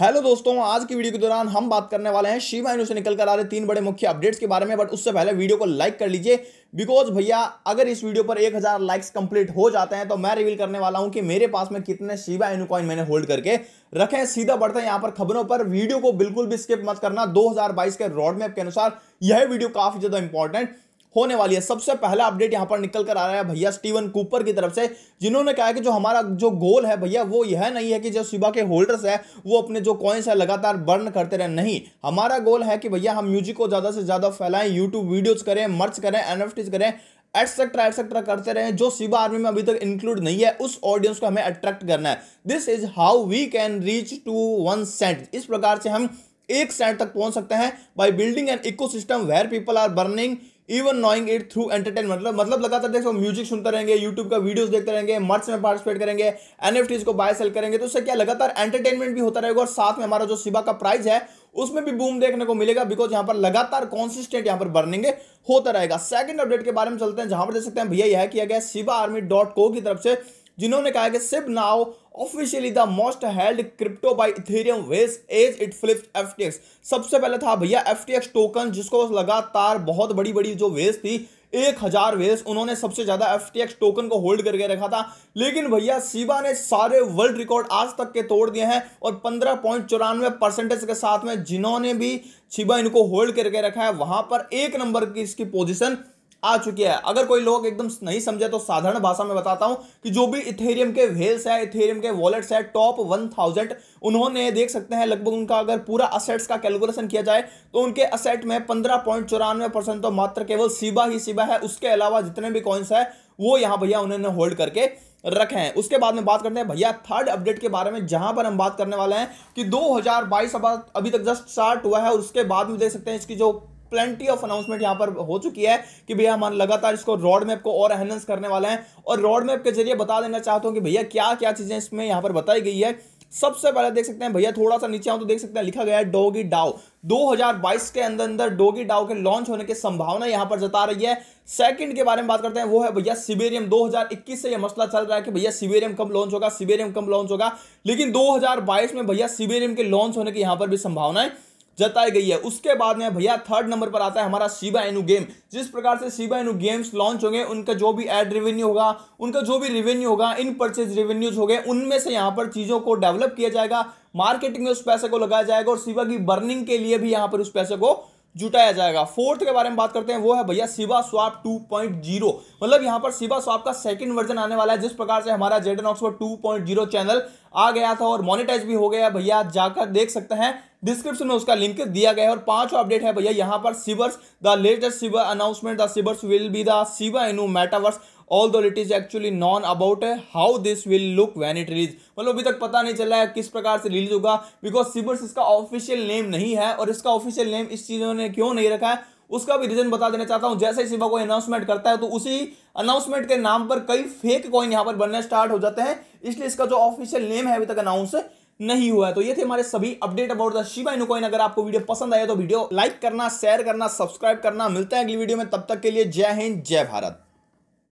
hello दोस्तों आज की वीडियो के दौरान हम बात करने वाले हैं शिवा से निकल कर आ रहे तीन बड़े मुख्य अपडेट्स के बारे में बट उससे पहले वीडियो को लाइक कर लीजिए बिकॉज भैया अगर इस वीडियो पर 1000 लाइक्स कंप्लीट हो जाते हैं तो मैं रिवील करने वाला हूं कि मेरे पास में कितने शिवा इनू कॉइन मैंने होल्ड करके रखे सीधा बढ़ते हैं यहां पर खबरों पर वीडियो को बिल्कुल भी स्किप मत करना दो के रोड मैप के अनुसार यह वीडियो काफी ज्यादा इंपॉर्टेंट होने वाली है सबसे पहला अपडेट यहां पर निकल कर आ रहा है भैया स्टीवन कूपर की तरफ से जिन्होंने कहा कि जो हमारा जो गोल है भैया वो यह नहीं है कि जो सुबह के होल्डर्स है वो अपने जो कॉइन्स है लगातार बर्न करते रहे नहीं हमारा गोल है कि भैया हम म्यूजिक को ज़्यादा से ज़्यादा फैलाएं यूट्यूब वीडियोज करें मर्च करें एन करें एटसेट्रा एटसेट्रा करते रहे जो सिबा आर्मी में अभी तक इंक्लूड नहीं है उस ऑडियंस को हमें अट्रैक्ट करना है this is how we can reach to one cent इस प्रकार से हम एक सेंट तक पहुंच सकते हैं by building an ecosystem where people are learning even knowing it through entertainment मतलब मतलब लगातार देखो म्यूजिक सुनते रहेंगे यूट्यूब का वीडियोस देखते रहेंगे मर्च में पार्टिसिपेट करेंगे एन को बाय सेल करेंगे तो उससे क्या लगातार एंटरटेनमेंट भी होता रहेगा और साथ में हमारा जो सिबा का प्राइस है उसमें भी बूम देखने को मिलेगा बिकॉज यहाँ पर लगातार कॉन्सिस्टेंट यहां पर बर्निंग होता रहेगा सेकंड अपडेट के बारे में चलते हैं जहां पर देख सकते हैं भैया यह किया गया सिबा आर्मी डॉट को की तरफ से जिन्होंने कहा कि SHIB now officially the most held crypto by Ethereum whales as it flip F सबसे पहले था भैया एफ टोकन जिसको लगातार बहुत बड़ी बड़ी जो वेस थी एक हजार वेस उन्होंने सबसे ज्यादा एफ टोकन को होल्ड करके रखा था लेकिन भैया सीबा ने सारे वर्ल्ड रिकॉर्ड आज तक के तोड़ दिए हैं और पंद्रह पॉइंट चौरानवे परसेंटेज के साथ में जिन्होंने भी सीबा इनको होल्ड करके रखा है वहां पर एक नंबर की इसकी पोजीशन आ चुकी है अगर कोई लोग एकदम नहीं समझे तो साधारण भाषा में बताता हूं कि जो भी इथेरियम के वेल्स है इथेरियम के वॉलेट्स है टॉप वन थाउजेंड उन्होंने देख सकते हैं लगभग उनका अगर पूरा असेट्स का कैलकुलेशन किया जाए तो उनके असेट में पंद्रह पॉइंट चौरानवे परसेंट तो मात्र केवल सीबा ही सीबा है उसके अलावा जितने भी कॉइन्स है वो यहाँ भैया उन्होंने होल्ड करके रखे हैं उसके बाद में बात करते हैं भैया थर्ड अपडेट के बारे में जहां पर हम बात करने वाले हैं कि 2022 अभी तक जस्ट स्टार्ट हुआ है और उसके बाद में देख सकते हैं इसकी जो प्लेंटी ऑफ अनाउंसमेंट यहां पर हो चुकी है कि भैया हमारे लगातार इसको रोड मैप को और एनहेंस करने वाले हैं और रोड मैप के जरिए बता देना चाहता हूं कि भैया क्या क्या चीजें इसमें यहां पर बताई गई है सबसे पहले देख सकते हैं भैया थोड़ा सा नीचे आओ तो देख सकते हैं लिखा गया है डोगी डाओ 2022 के अंदर अंदर डोगी डाओ के लॉन्च होने की संभावना यहां पर जता रही है सेकंड के बारे में बात करते हैं वो है भैया सिबेरियम 2021 से ये मसला चल रहा है कि भैया सिबेरियम कब लॉन्च होगा सिबेरियम कब लॉन्च होगा लेकिन दो में भैया सिबेरियम के लॉन्च होने की यहां पर भी संभावना है जताई गई है उसके बाद में भैया थर्ड नंबर पर आता है हमारा शिबा एनु गेम जिस प्रकार से शिबा एनु गेम्स लॉन्च होंगे उनका जो भी एड रेवेन्यू होगा उनका जो भी रेवेन्यू होगा इन परचेज रेवेन्यूज गए उनमें से यहाँ पर चीज़ों को डेवलप किया जाएगा मार्केटिंग में उस पैसे को लगाया जाएगा और शिवा की बर्निंग के लिए भी यहाँ पर उस पैसे को जुटाया जाएगा फोर्थ के बारे में बात करते हैं वो है भैया सिवा स्वाप 2.0 मतलब यहाँ पर सिवा स्वाप का सेकंड वर्जन आने वाला है जिस प्रकार से हमारा जेडन ऑक्सफोर्ड टू चैनल आ गया था और मोनेटाइज भी हो गया भैया जाकर देख सकते हैं डिस्क्रिप्शन में उसका लिंक दिया गया है और पांचवा अपडेट है भैया यहां पर Shiverse the latest Shiver announcement the Shiverse will be the Shiba in metaverse although it is actually known about how this will look when it release मतलब अभी तक पता नहीं चला है किस प्रकार से रिलीज होगा बिकॉज सिवर्स इसका ऑफिशियल नेम नहीं है और इसका ऑफिशियल नेम इस चीज़ों ने क्यों नहीं रखा है उसका भी रीजन बता देना चाहता हूं जैसे ही सिवा को अनाउंसमेंट करता है तो उसी अनाउंसमेंट के नाम पर कई फेक कॉइन यहां पर बनने स्टार्ट हो जाते हैं इसलिए इसका जो ऑफिशियल नेम है अभी तक अनाउंस नहीं हुआ है तो ये थे हमारे सभी अपडेट अबाउट द शिवा इनु अगर आपको वीडियो पसंद आया तो वीडियो लाइक करना शेयर करना सब्सक्राइब करना मिलता है अगली वीडियो में तब तक के लिए जय हिंद जय भारत